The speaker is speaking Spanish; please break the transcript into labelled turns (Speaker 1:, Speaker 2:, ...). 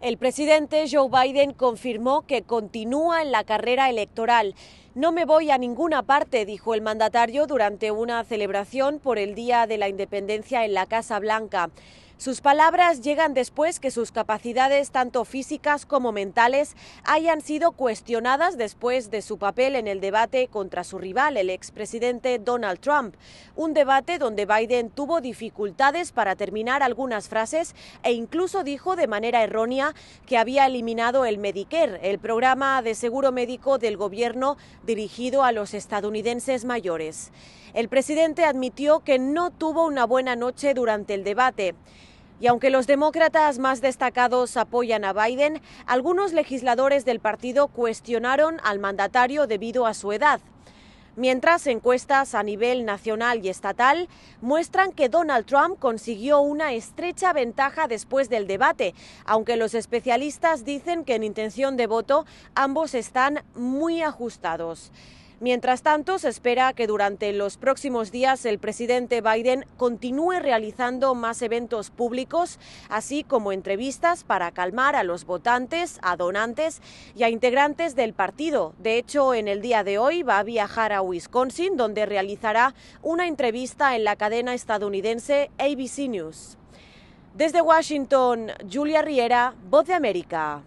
Speaker 1: El presidente Joe Biden confirmó que continúa en la carrera electoral. No me voy a ninguna parte, dijo el mandatario durante una celebración por el Día de la Independencia en la Casa Blanca. Sus palabras llegan después que sus capacidades, tanto físicas como mentales, hayan sido cuestionadas después de su papel en el debate contra su rival, el expresidente Donald Trump. Un debate donde Biden tuvo dificultades para terminar algunas frases e incluso dijo de manera errónea que había eliminado el Medicare, el programa de seguro médico del gobierno dirigido a los estadounidenses mayores. El presidente admitió que no tuvo una buena noche durante el debate. Y aunque los demócratas más destacados apoyan a Biden, algunos legisladores del partido cuestionaron al mandatario debido a su edad mientras encuestas a nivel nacional y estatal muestran que Donald Trump consiguió una estrecha ventaja después del debate, aunque los especialistas dicen que en intención de voto ambos están muy ajustados. Mientras tanto, se espera que durante los próximos días el presidente Biden continúe realizando más eventos públicos, así como entrevistas para calmar a los votantes, a donantes y a integrantes del partido. De hecho, en el día de hoy va a viajar a Wisconsin, donde realizará una entrevista en la cadena estadounidense ABC News. Desde Washington, Julia Riera, Voz de América.